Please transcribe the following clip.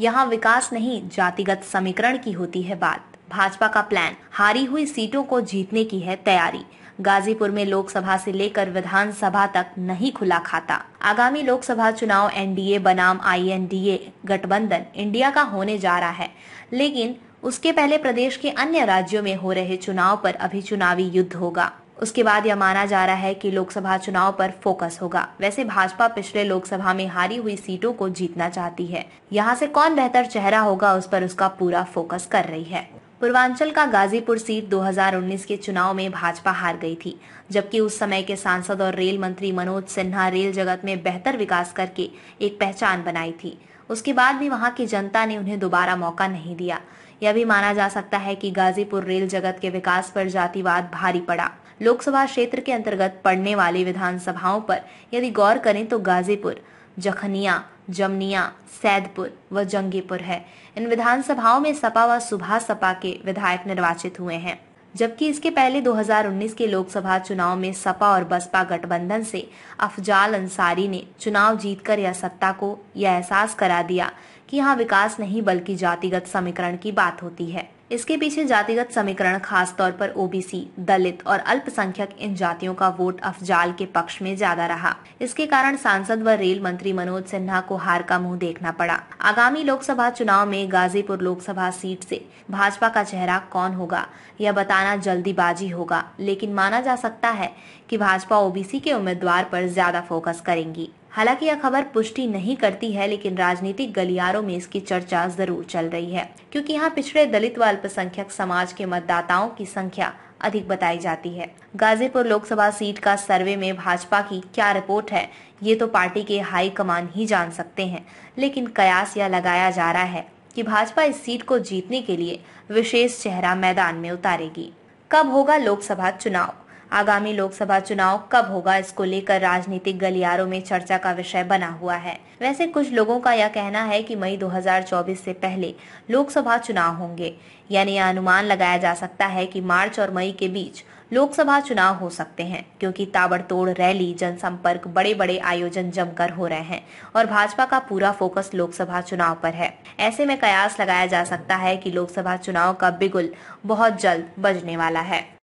यहाँ विकास नहीं जातिगत समीकरण की होती है बात भाजपा का प्लान हारी हुई सीटों को जीतने की है तैयारी गाजीपुर में लोकसभा से लेकर विधानसभा तक नहीं खुला खाता आगामी लोकसभा चुनाव एनडीए बनाम आईएनडीए गठबंधन इंडिया का होने जा रहा है लेकिन उसके पहले प्रदेश के अन्य राज्यों में हो रहे चुनाव पर अभी चुनावी युद्ध होगा उसके बाद यह माना जा रहा है कि लोकसभा चुनाव पर फोकस होगा वैसे भाजपा पिछले लोकसभा में हारी हुई सीटों को जीतना चाहती है यहाँ से कौन बेहतर चेहरा होगा उस पर उसका पूरा फोकस कर रही है पूर्वांचल का गाजीपुर सीट 2019 के चुनाव में भाजपा हार गई थी जबकि उस समय के सांसद और रेल मंत्री मनोज सिन्हा रेल जगत में बेहतर विकास करके एक पहचान बनाई थी उसके बाद भी वहां की जनता ने उन्हें दोबारा मौका नहीं दिया यह भी माना जा सकता है कि गाजीपुर रेल जगत के विकास पर जातिवाद भारी पड़ा लोकसभा क्षेत्र के अंतर्गत पड़ने वाली विधानसभाओं पर यदि गौर करें तो गाजीपुर जखनिया जमनिया सैदपुर व जंगीपुर है इन विधानसभाओं में सपा व सुबह सपा के विधायक निर्वाचित हुए हैं जबकि इसके पहले 2019 के लोकसभा चुनाव में सपा और बसपा गठबंधन से अफजाल अंसारी ने चुनाव जीतकर यह सत्ता को यह एहसास करा दिया कि यहाँ विकास नहीं बल्कि जातिगत समीकरण की बात होती है इसके पीछे जातिगत समीकरण खासतौर पर ओबीसी दलित और अल्पसंख्यक इन जातियों का वोट अफजाल के पक्ष में ज्यादा रहा इसके कारण सांसद व रेल मंत्री मनोज सिन्हा को हार का मुंह देखना पड़ा आगामी लोकसभा चुनाव में गाजीपुर लोकसभा सीट से भाजपा का चेहरा कौन होगा यह बताना जल्दीबाजी होगा लेकिन माना जा सकता है कि भाजपा ओबीसी के उम्मीदवार पर ज्यादा फोकस करेंगी हालांकि यह खबर पुष्टि नहीं करती है लेकिन राजनीतिक गलियारों में इसकी चर्चा जरूर चल रही है क्योंकि यहाँ पिछड़े दलित व अल्पसंख्यक समाज के मतदाताओं की संख्या अधिक बताई जाती है गाजीपुर लोकसभा सीट का सर्वे में भाजपा की क्या रिपोर्ट है ये तो पार्टी के हाई कमान ही जान सकते हैं लेकिन कयास यह लगाया जा रहा है कि भाजपा इस सीट को जीतने के लिए विशेष चेहरा मैदान में उतारेगी कब होगा लोकसभा चुनाव आगामी लोकसभा चुनाव कब होगा इसको लेकर राजनीतिक गलियारों में चर्चा का विषय बना हुआ है वैसे कुछ लोगों का यह कहना है कि मई 2024 से पहले लोकसभा चुनाव होंगे यानी यह अनुमान लगाया जा सकता है कि मार्च और मई के बीच लोकसभा चुनाव हो सकते हैं क्योंकि ताबड़तोड़ रैली जनसंपर्क बड़े बड़े आयोजन जमकर हो रहे हैं और भाजपा का पूरा फोकस लोकसभा चुनाव पर है ऐसे में कयास लगाया जा सकता है कि लोकसभा चुनाव का बिगुल बहुत जल्द बजने वाला है